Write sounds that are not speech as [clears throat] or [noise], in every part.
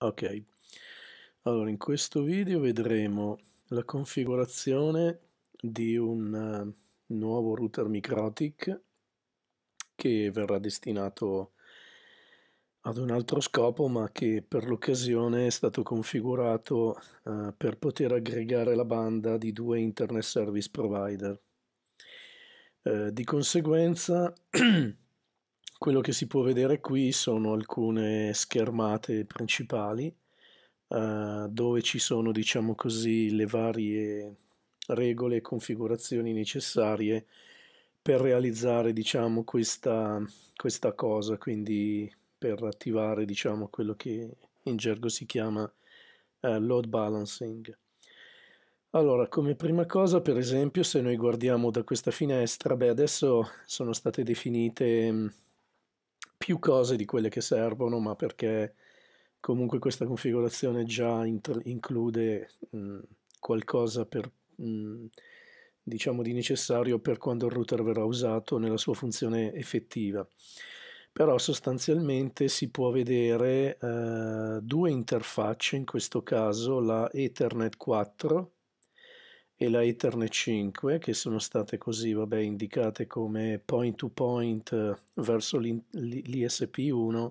Ok, allora in questo video vedremo la configurazione di un eh, nuovo router Microtic che verrà destinato ad un altro scopo ma che per l'occasione è stato configurato uh, per poter aggregare la banda di due internet service provider. Uh, di conseguenza [clears throat] Quello che si può vedere qui sono alcune schermate principali eh, dove ci sono, diciamo così, le varie regole e configurazioni necessarie per realizzare, diciamo, questa, questa cosa, quindi per attivare, diciamo, quello che in gergo si chiama eh, load balancing. Allora, come prima cosa, per esempio, se noi guardiamo da questa finestra, beh, adesso sono state definite mm, più cose di quelle che servono, ma perché comunque questa configurazione già int- include mh, mhmm, qualcosa per, mh, mhmm, diciamo di necessario per quando il router verrà usato nella sua funzione effettiva. Però sostanzialmente si può vedere eh, due interfacce, in questo caso la Ethernet 4 e la Ethernet 5 che sono state così vabbè, indicate come point to point eh, verso l'ISP1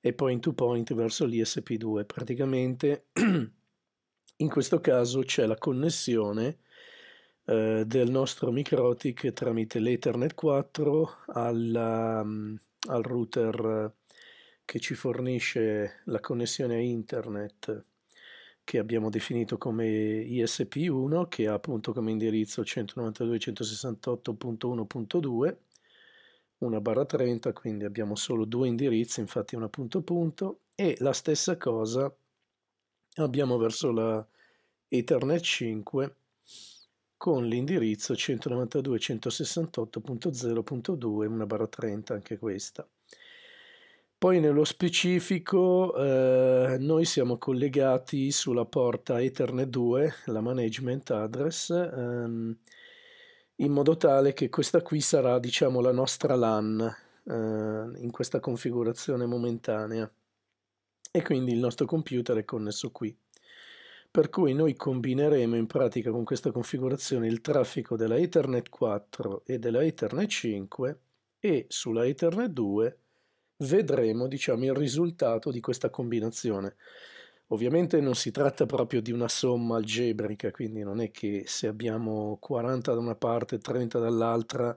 e point to point verso l'ISP2. Praticamente [clears throat] in questo caso c'è la connessione eh, del nostro microtic tramite l'Ethernet 4 alla, mm, al router eh, che ci fornisce la connessione a internet che abbiamo definito come ISP1, che ha appunto come indirizzo 192.168.1.2, una barra 30, quindi abbiamo solo due indirizzi, infatti una punto punto, e la stessa cosa abbiamo verso la Ethernet 5 con l'indirizzo 192.168.0.2, una barra 30 anche questa. Poi nello specifico eh, noi siamo collegati sulla porta Ethernet 2, la management address, ehm, in modo tale che questa qui sarà diciamo la nostra LAN eh, in questa configurazione momentanea e quindi il nostro computer è connesso qui. Per cui noi combineremo in pratica con questa configurazione il traffico della Ethernet 4 e della Ethernet 5 e sulla Ethernet 2 vedremo diciamo, il risultato di questa combinazione. Ovviamente non si tratta proprio di una somma algebrica, quindi non è che se abbiamo 40 da una parte e 30 dall'altra,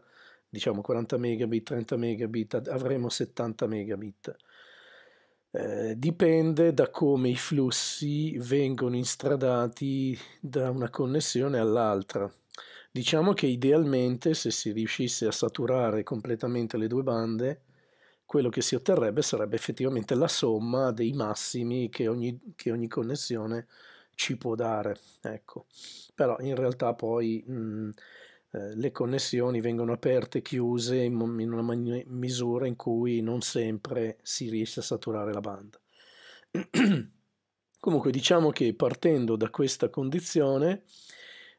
diciamo 40 megabit, 30 megabit, avremo 70 megabit. Eh, dipende da come i flussi vengono instradati da una connessione all'altra. Diciamo che idealmente se si riuscisse a saturare completamente le due bande, quello che si otterrebbe sarebbe effettivamente la somma dei massimi che ogni, che ogni connessione ci può dare. Ecco. Però in realtà poi mh, mhmm, eh, le connessioni vengono aperte e chiuse in, in una misura in cui non sempre si riesce a saturare la banda. [clears throat] Comunque diciamo che partendo da questa condizione,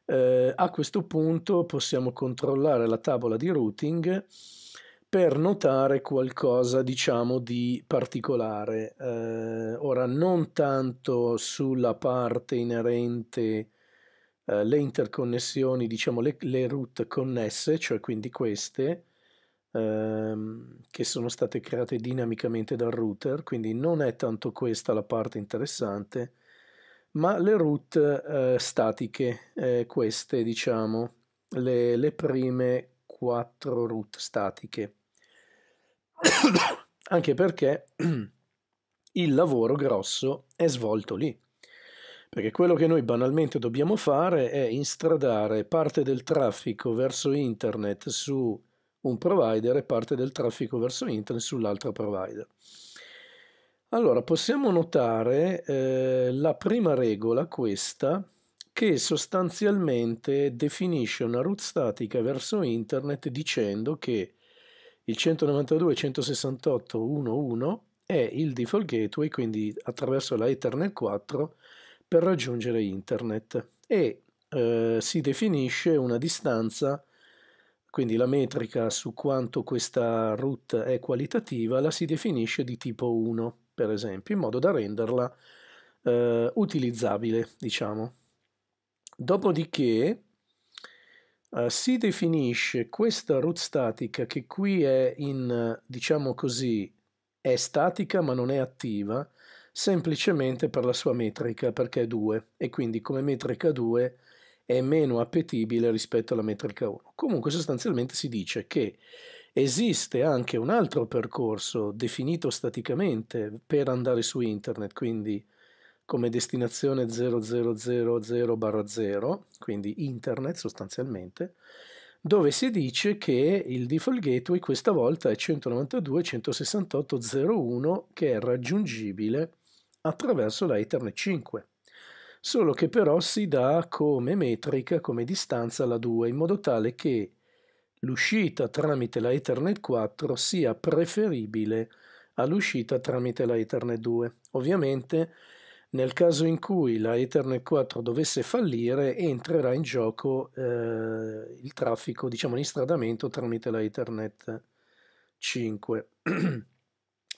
eh, a questo punto possiamo controllare la tavola di routing per notare qualcosa diciamo di particolare eh, ora non tanto sulla parte inerente eh, le interconnessioni diciamo le, le, route connesse cioè quindi queste ehm, che sono state create dinamicamente dal router quindi non è tanto questa la parte interessante ma le route eh, statiche eh, queste diciamo le, le prime quattro route statiche [coughs] anche perché [clears throat] il lavoro grosso è svolto lì. Perché quello che noi banalmente dobbiamo fare è instradare parte del traffico verso internet su un provider e parte del traffico verso internet sull'altro provider. Allora, possiamo notare eh, la prima regola, questa, che sostanzialmente definisce una route statica verso internet dicendo che il 192.168.1.1 è il default gateway, quindi attraverso la Ethernet 4 per raggiungere internet e eh, si definisce una distanza, quindi la metrica su quanto questa route è qualitativa la si definisce di tipo 1, per esempio, in modo da renderla eh, utilizzabile, diciamo. Dopodiché eh, si definisce questa root statica che qui è in, diciamo così, è statica ma non è attiva, semplicemente per la sua metrica perché è 2 e quindi come metrica 2 è meno appetibile rispetto alla metrica 1. Comunque sostanzialmente si dice che esiste anche un altro percorso definito staticamente per andare su internet, quindi come destinazione 0000-0, quindi internet sostanzialmente, dove si dice che il default gateway questa volta è 192.168.01 che è raggiungibile attraverso la Ethernet 5 solo che però si dà come metrica, come distanza la 2, in modo tale che l'uscita tramite la Ethernet 4 sia preferibile all'uscita tramite la Ethernet 2. Ovviamente nel caso in cui la Ethernet 4 dovesse fallire, entrerà in gioco eh, il traffico, diciamo l'instradamento tramite la Ethernet 5. [clears throat]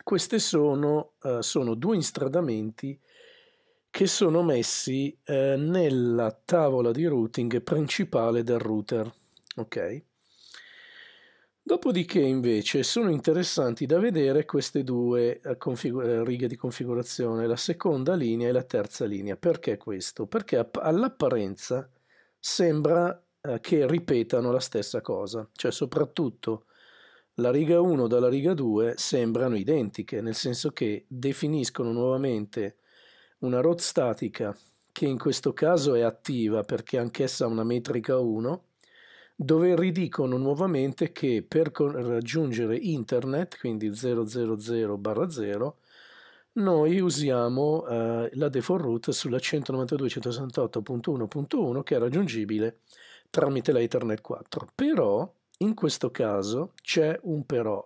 Questi sono, eh, sono, due instradamenti che sono messi eh, nella tavola di routing principale del router. Okay? Dopodiché invece sono interessanti da vedere queste due eh, eh, righe di configurazione, la seconda linea e la terza linea. Perché questo? Perché all'apparenza sembra eh, che ripetano la stessa cosa, cioè soprattutto la riga 1 dalla riga 2 sembrano identiche, nel senso che definiscono nuovamente una road statica che in questo caso è attiva perché anch'essa ha una metrica 1 dove ridicono nuovamente che per raggiungere internet, quindi 000/0, noi usiamo eh, la default route sulla 192.168.1.1 che è raggiungibile tramite la Ethernet 4. Però, in questo caso, c'è un però,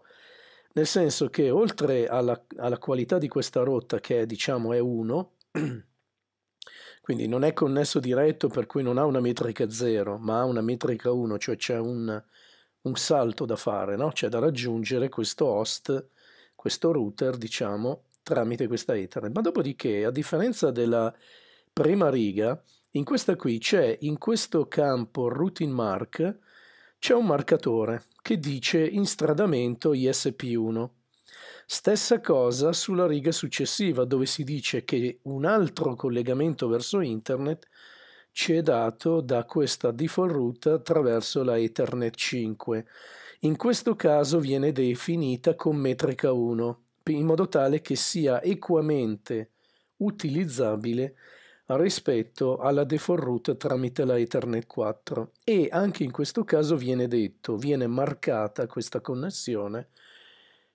nel senso che oltre alla, alla qualità di questa rotta che è, diciamo è 1, [clears throat] quindi non è connesso diretto per cui non ha una metrica 0 ma ha una metrica 1, cioè c'è un, un, salto da fare, no? c'è da raggiungere questo host, questo router diciamo tramite questa Ethernet. Ma dopodiché a differenza della prima riga in questa qui c'è in questo campo routine mark c'è un marcatore che dice in stradamento ISP1 Stessa cosa sulla riga successiva dove si dice che un altro collegamento verso internet ci è dato da questa default route attraverso la Ethernet 5. In questo caso viene definita con metrica 1 in modo tale che sia equamente utilizzabile rispetto alla default route tramite la Ethernet 4 e anche in questo caso viene detto, viene marcata questa connessione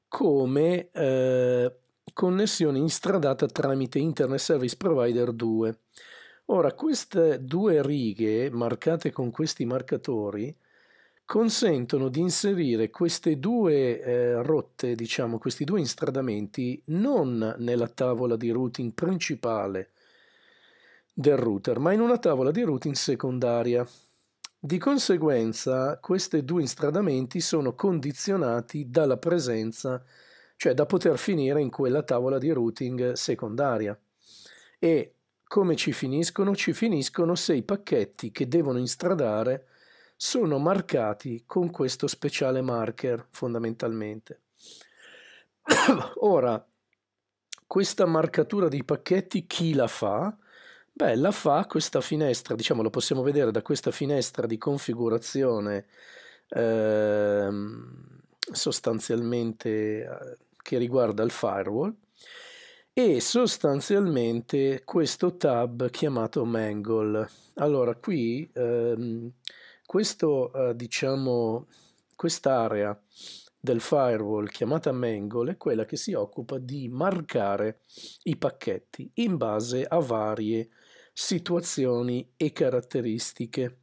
come eh, connessione instradata tramite Internet Service Provider 2. Ora, queste due righe marcate con questi marcatori consentono di inserire queste due eh, rotte, diciamo, questi due instradamenti non nella tavola di routing principale del router, ma in una tavola di routing secondaria. Di conseguenza, questi due instradamenti sono condizionati dalla presenza, cioè da poter finire in quella tavola di routing secondaria. E come ci finiscono? Ci finiscono se i pacchetti che devono instradare sono marcati con questo speciale marker fondamentalmente. [coughs] Ora, questa marcatura dei pacchetti chi la fa? Beh, la fa questa finestra, diciamo, lo possiamo vedere da questa finestra di configurazione ehm, eh, sostanzialmente che riguarda il firewall e sostanzialmente questo tab chiamato Mangle. Allora, qui ehm, questo, eh, diciamo, quest'area del firewall chiamata Mangle è quella che si occupa di marcare i pacchetti in base a varie situazioni e caratteristiche.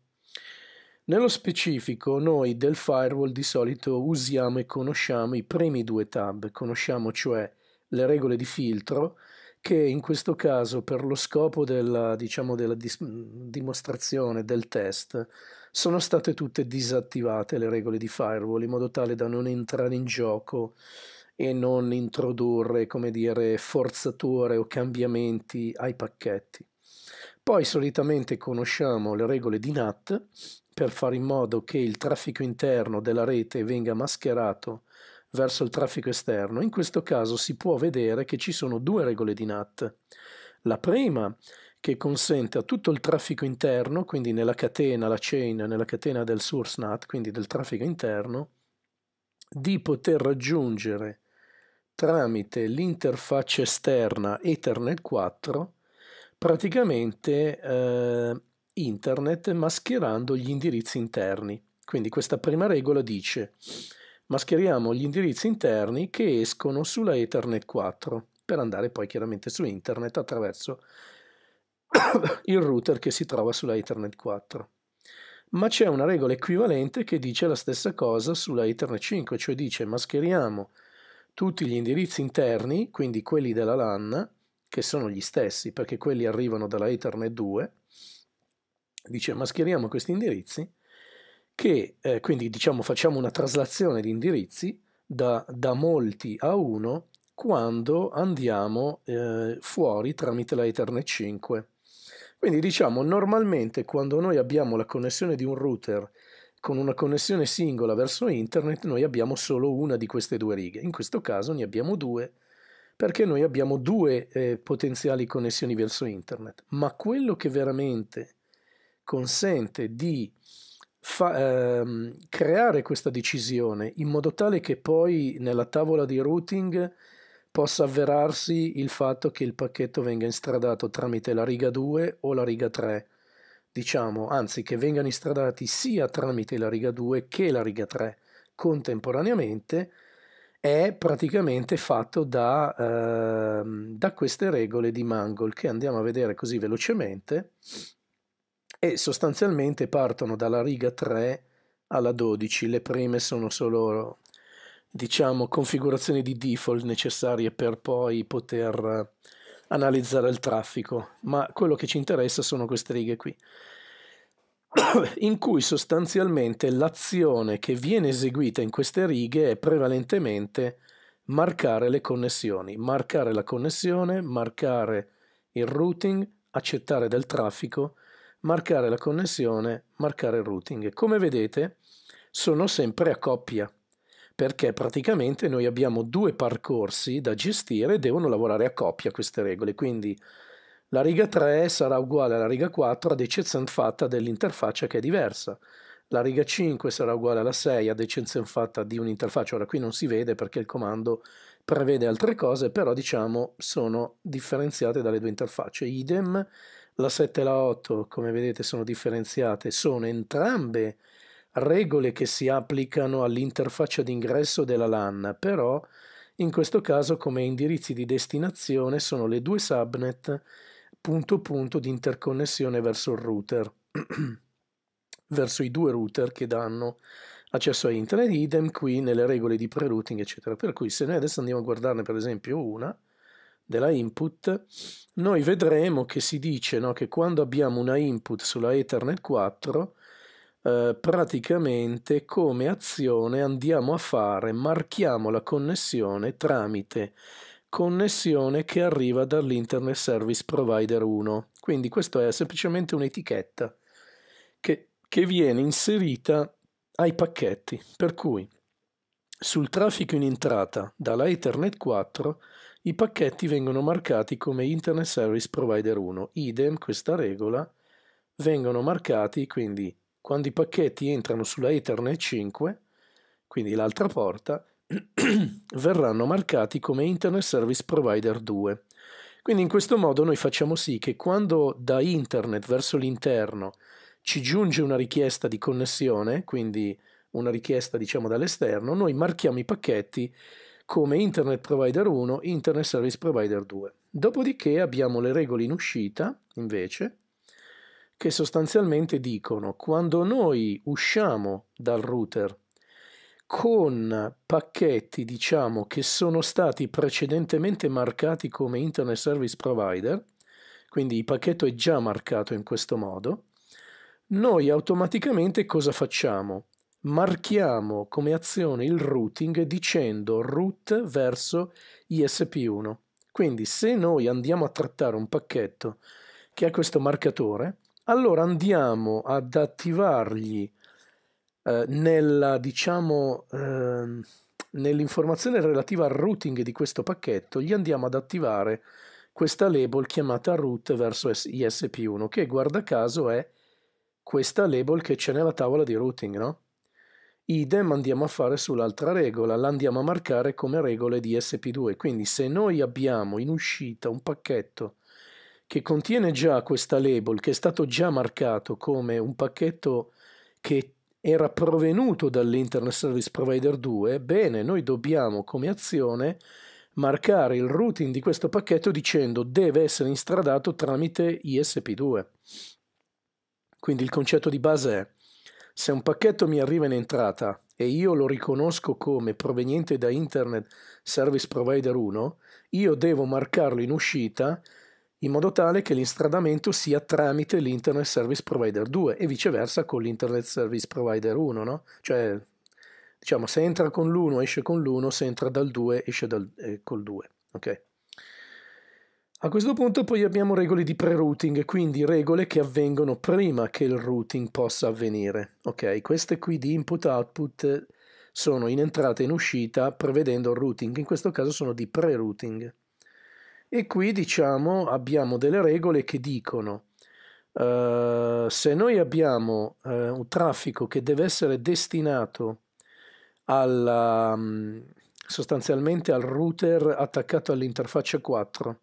Nello specifico, noi del firewall di solito usiamo e conosciamo i primi due tab, conosciamo cioè le regole di filtro, che in questo caso per lo scopo della, diciamo, della dis- dimostrazione del test sono state tutte disattivate le regole di firewall in modo tale da non entrare in gioco e non introdurre, come dire, forzature o cambiamenti ai pacchetti. Poi solitamente conosciamo le regole di NAT per fare in modo che il traffico interno della rete venga mascherato verso il traffico esterno. In questo caso si può vedere che ci sono due regole di NAT. La prima che consente a tutto il traffico interno, quindi nella catena, la chain, nella catena del source NAT, quindi del traffico interno, di poter raggiungere tramite l'interfaccia esterna Ethernet 4 praticamente eh, internet mascherando gli indirizzi interni. Quindi questa prima regola dice mascheriamo gli indirizzi interni che escono sulla Ethernet 4 per andare poi chiaramente su internet attraverso [coughs] il router che si trova sulla Ethernet 4. Ma c'è una regola equivalente che dice la stessa cosa sulla Ethernet 5, cioè dice mascheriamo tutti gli indirizzi interni, quindi quelli della LAN, che sono gli stessi, perché quelli arrivano dalla Ethernet 2, dice mascheriamo questi indirizzi, che eh, quindi diciamo facciamo una traslazione di indirizzi da, da molti a uno quando andiamo eh, fuori tramite la Ethernet 5. Quindi diciamo normalmente quando noi abbiamo la connessione di un router con una connessione singola verso internet noi abbiamo solo una di queste due righe, in questo caso ne abbiamo due perché noi abbiamo due eh, potenziali connessioni verso internet, ma quello che veramente consente di fa, ehm, creare questa decisione in modo tale che poi nella tavola di routing possa avverarsi il fatto che il pacchetto venga instradato tramite la riga 2 o la riga 3, diciamo, anzi che vengano instradati sia tramite la riga 2 che la riga 3 contemporaneamente, è praticamente fatto da, eh, da queste regole di Mangold che andiamo a vedere così velocemente e sostanzialmente partono dalla riga 3 alla 12, le prime sono solo diciamo configurazioni di default necessarie per poi poter analizzare il traffico, ma quello che ci interessa sono queste righe qui. [coughs] in cui sostanzialmente l'azione che viene eseguita in queste righe è prevalentemente marcare le connessioni, marcare la connessione, marcare il routing, accettare del traffico, marcare la connessione, marcare il routing. Come vedete sono sempre a coppia perché praticamente noi abbiamo due percorsi da gestire e devono lavorare a coppia queste regole, quindi la riga 3 sarà uguale alla riga 4 ad eccezione fatta dell'interfaccia che è diversa. La riga 5 sarà uguale alla 6 ad eccezione fatta di un'interfaccia. Ora qui non si vede perché il comando prevede altre cose, però diciamo sono differenziate dalle due interfacce. Idem, la 7 e la 8 come vedete sono differenziate, sono entrambe regole che si applicano all'interfaccia d'ingresso della LAN, però in questo caso come indirizzi di destinazione sono le due subnet punto punto di interconnessione verso il router, [clears throat] verso i due router che danno accesso a internet, idem qui nelle regole di pre-routing eccetera. Per cui se noi adesso andiamo a guardarne per esempio una, della input, noi vedremo che si dice no, che quando abbiamo una input sulla Ethernet 4, eh, praticamente come azione andiamo a fare, marchiamo la connessione tramite connessione che arriva dall'Internet Service Provider 1. Quindi questa è semplicemente un'etichetta che, che viene inserita ai pacchetti, per cui sul traffico in entrata dalla Ethernet 4 i pacchetti vengono marcati come Internet Service Provider 1. Idem, questa regola, vengono marcati quindi quando i pacchetti entrano sulla Ethernet 5, quindi l'altra porta, [clears throat] verranno marcati come Internet Service Provider 2. Quindi in questo modo noi facciamo sì che quando da internet verso l'interno ci giunge una richiesta di connessione, quindi una richiesta diciamo dall'esterno, noi marchiamo i pacchetti come Internet Provider 1, Internet Service Provider 2. Dopodiché abbiamo le regole in uscita, invece, che sostanzialmente dicono quando noi usciamo dal router con pacchetti diciamo che sono stati precedentemente marcati come Internet Service Provider, quindi il pacchetto è già marcato in questo modo, noi automaticamente cosa facciamo? Marchiamo come azione il routing dicendo root verso ISP1. Quindi se noi andiamo a trattare un pacchetto che ha questo marcatore, allora andiamo ad attivargli eh, nella, diciamo, eh, nell'informazione relativa al routing di questo pacchetto gli andiamo ad attivare questa label chiamata root verso ISP1 che guarda caso è questa label che c'è nella tavola di routing, no? Idem andiamo a fare sull'altra regola, la andiamo a marcare come regole di SP2. Quindi se noi abbiamo in uscita un pacchetto che contiene già questa label, che è stato già marcato come un pacchetto che era provenuto dall'Internet Service Provider 2, bene, noi dobbiamo come azione marcare il routing di questo pacchetto dicendo deve essere instradato tramite ISP2. Quindi il concetto di base è se un pacchetto mi arriva in entrata e io lo riconosco come proveniente da Internet Service Provider 1, io devo marcarlo in uscita in modo tale che l'instradamento sia tramite l'Internet Service Provider 2 e viceversa con l'Internet Service Provider 1, no? Cioè, diciamo, se entra con l'1 esce con l'1, se entra dal 2 esce dal, eh, col 2, ok? A questo punto poi abbiamo regole di pre-routing, quindi regole che avvengono prima che il routing possa avvenire, ok? Queste qui di input-output sono in entrata e in uscita prevedendo il routing, in questo caso sono di pre-routing. E qui diciamo abbiamo delle regole che dicono eh, se noi abbiamo eh, un traffico che deve essere destinato alla, mm, sostanzialmente al router attaccato all'interfaccia 4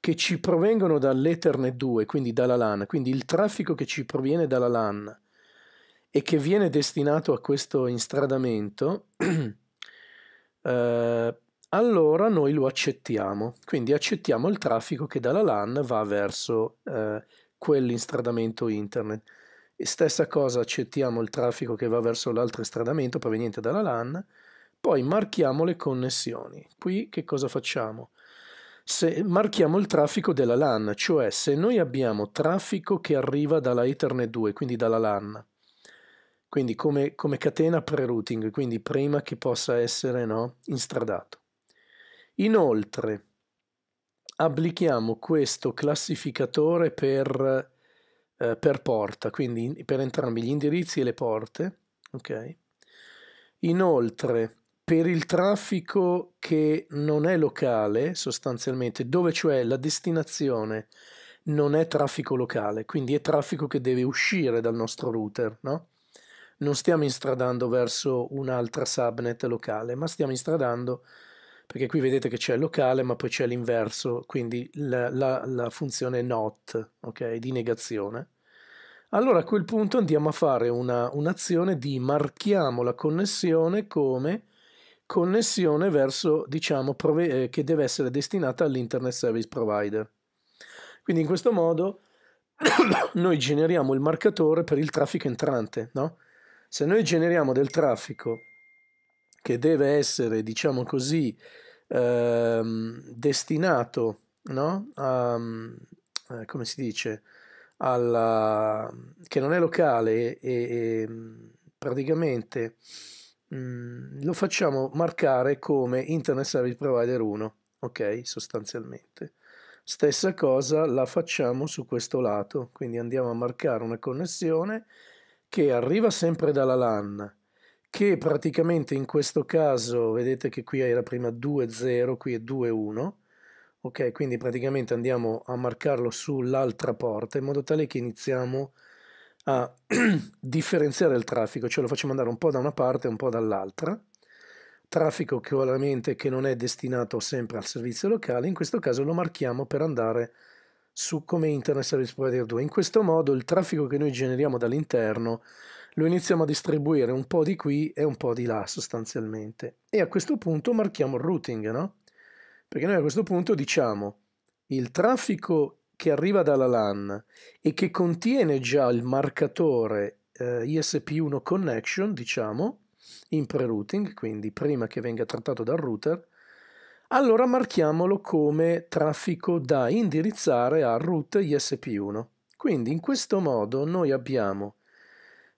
che ci provengono dall'Ethernet 2, quindi dalla LAN, quindi il traffico che ci proviene dalla LAN e che viene destinato a questo instradamento [clears throat] eh, allora noi lo accettiamo. Quindi accettiamo il traffico che dalla LAN va verso eh, quell'instradamento internet. E stessa cosa accettiamo il traffico che va verso l'altro instradamento proveniente dalla LAN, poi marchiamo le connessioni. Qui che cosa facciamo? Se marchiamo il traffico della LAN, cioè se noi abbiamo traffico che arriva dalla Ethernet 2, quindi dalla LAN, quindi come, come catena pre-routing, quindi prima che possa essere no, instradato Inoltre applichiamo questo classificatore per, eh, per porta, quindi per entrambi gli indirizzi e le porte. Okay. Inoltre per il traffico che non è locale sostanzialmente, dove cioè la destinazione non è traffico locale, quindi è traffico che deve uscire dal nostro router, no? Non stiamo instradando verso un'altra subnet locale, ma stiamo instradando perché qui vedete che c'è il locale ma poi c'è l'inverso, quindi la, la, la, funzione not, ok, di negazione. Allora a quel punto andiamo a fare un'azione di marchiamo la connessione come connessione verso, diciamo, prove, eh, che deve essere destinata all'Internet Service Provider. Quindi in questo modo [coughs] noi generiamo il marcatore per il traffico entrante, no? Se noi generiamo del traffico che deve essere, diciamo così, ehm, destinato no? a, eh, come si dice, alla, che non è locale e, e praticamente mh, mm, lo facciamo marcare come Internet Service Provider 1, ok, sostanzialmente. Stessa cosa la facciamo su questo lato, quindi andiamo a marcare una connessione che arriva sempre dalla LAN, che praticamente in questo caso, vedete che qui era prima 2,0, qui è 2,1, ok? Quindi praticamente andiamo a marcarlo sull'altra porta in modo tale che iniziamo a [clears throat] differenziare il traffico, cioè lo facciamo andare un po' da una parte e un po' dall'altra, traffico che ovviamente che non è destinato sempre al servizio locale, in questo caso lo marchiamo per andare su come Internet Service Provider 2. In questo modo il traffico che noi generiamo dall'interno lo iniziamo a distribuire un po' di qui e un po' di là sostanzialmente. E a questo punto marchiamo il routing, no? Perché noi a questo punto diciamo il traffico che arriva dalla LAN e che contiene già il marcatore eh, ISP1 connection, diciamo, in pre-routing, quindi prima che venga trattato dal router, allora marchiamolo come traffico da indirizzare a root ISP1. Quindi in questo modo noi abbiamo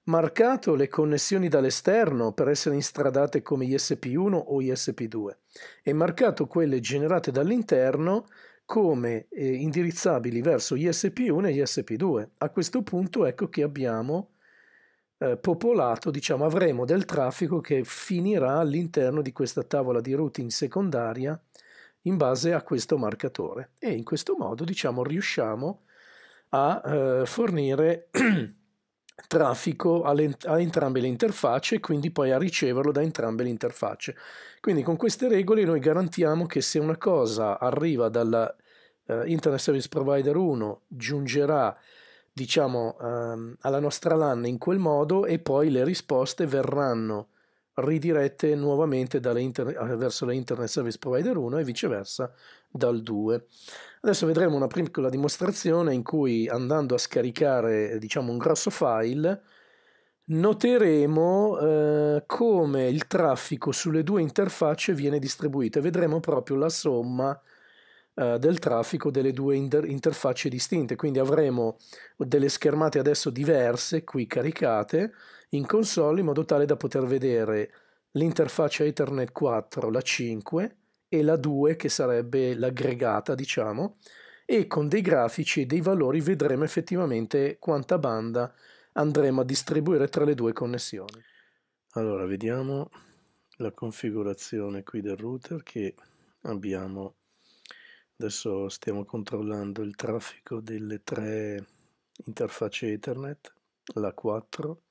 marcato le connessioni dall'esterno per essere instradate come ISP1 o ISP2 e marcato quelle generate dall'interno come eh, indirizzabili verso ISP1 e ISP2. A questo punto ecco che abbiamo eh, popolato, diciamo, avremo del traffico che finirà all'interno di questa tavola di routing secondaria in base a questo marcatore e in questo modo, diciamo, riusciamo a eh, fornire [clears throat] traffico a entrambe le interfacce e quindi poi a riceverlo da entrambe le interfacce. Quindi con queste regole noi garantiamo che se una cosa arriva dalla eh, Internet Service Provider 1 giungerà diciamo ehm, alla nostra LAN in quel modo e poi le risposte verranno ridirette nuovamente inter- verso la Internet Service Provider 1 e viceversa dal 2. Adesso vedremo una piccola dimostrazione in cui andando a scaricare diciamo, un grosso file noteremo eh, come il traffico sulle due interfacce viene distribuito e vedremo proprio la somma eh, del traffico delle due inter interfacce distinte, quindi avremo delle schermate adesso diverse qui caricate in console in modo tale da poter vedere l'interfaccia Ethernet 4, la 5 e la 2 che sarebbe l'aggregata diciamo e con dei grafici e dei valori vedremo effettivamente quanta banda andremo a distribuire tra le due connessioni. Allora vediamo la configurazione qui del router che abbiamo Adesso stiamo controllando il traffico delle tre interfacce Ethernet, la 4,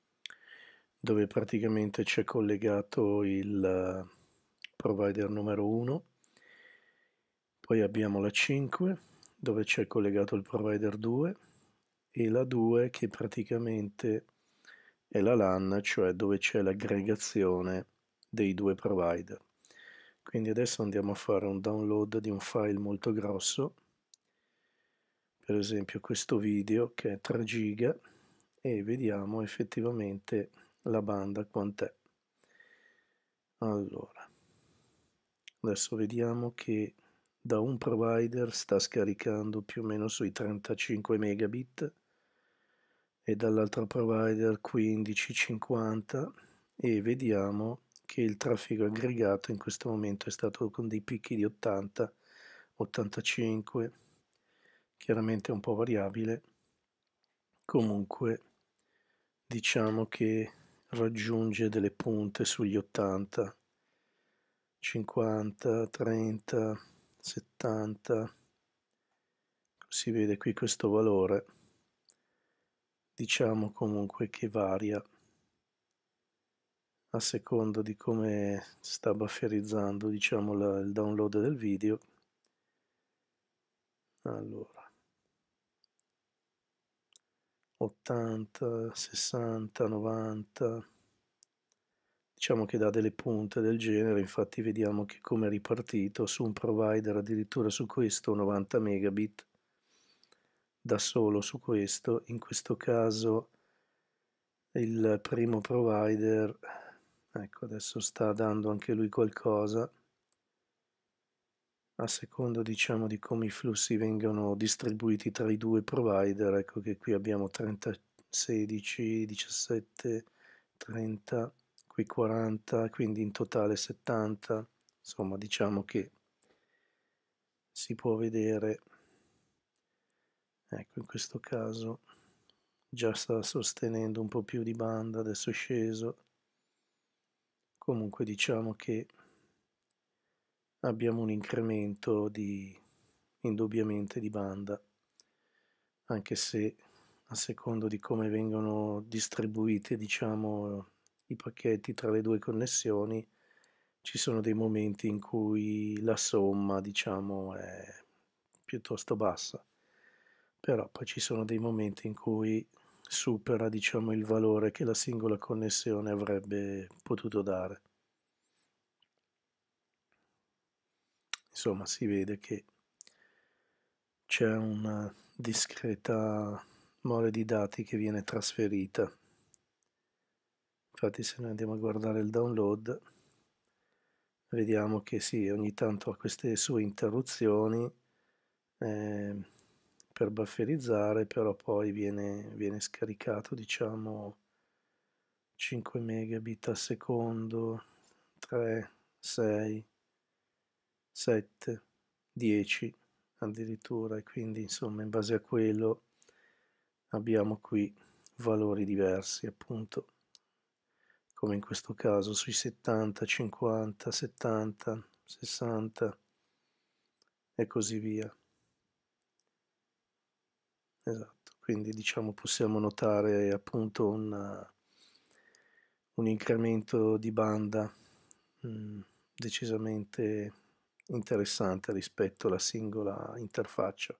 dove praticamente c'è collegato il eh, provider numero 1, poi abbiamo la 5 dove c'è collegato il provider 2 e la 2 che praticamente è la LAN, cioè dove c'è l'aggregazione dei due provider quindi adesso andiamo a fare un download di un file molto grosso per esempio questo video che è 3 giga e vediamo effettivamente la banda quant'è allora adesso vediamo che da un provider sta scaricando più o meno sui 35 megabit e dall'altro provider 15 50 e vediamo che il traffico aggregato in questo momento è stato con dei picchi di 80, 85, chiaramente un po' variabile, comunque diciamo che raggiunge delle punte sugli 80, 50, 30, 70, si vede qui questo valore, diciamo comunque che varia a seconda di come sta bufferizzando diciamo la, il download del video allora 80 60 90 diciamo che dà delle punte del genere infatti vediamo che come è ripartito su un provider addirittura su questo 90 megabit da solo su questo in questo caso il primo provider ecco adesso sta dando anche lui qualcosa a secondo diciamo di come i flussi vengono distribuiti tra i due provider ecco che qui abbiamo 30 16 17 30 qui 40 quindi in totale 70 insomma diciamo che si può vedere ecco in questo caso già sta sostenendo un po' più di banda adesso è sceso comunque diciamo che abbiamo un incremento di indubbiamente di banda anche se a secondo di come vengono distribuite diciamo i pacchetti tra le due connessioni ci sono dei momenti in cui la somma diciamo è piuttosto bassa però poi ci sono dei momenti in cui supera diciamo, il valore che la singola connessione avrebbe potuto dare. Insomma, si vede che c'è una discreta mole di dati che viene trasferita. Infatti, se noi andiamo a guardare il download, vediamo che sì, ogni tanto ha queste sue interruzioni. Eh, per bufferizzare, però poi viene, viene scaricato diciamo 5 megabit al secondo, 3, 6, 7, 10 addirittura e quindi insomma in base a quello abbiamo qui valori diversi appunto come in questo caso sui 70, 50, 70, 60 e così via esatto. Quindi diciamo possiamo notare appunto una, un incremento di banda mh, mm, decisamente interessante rispetto alla singola interfaccia.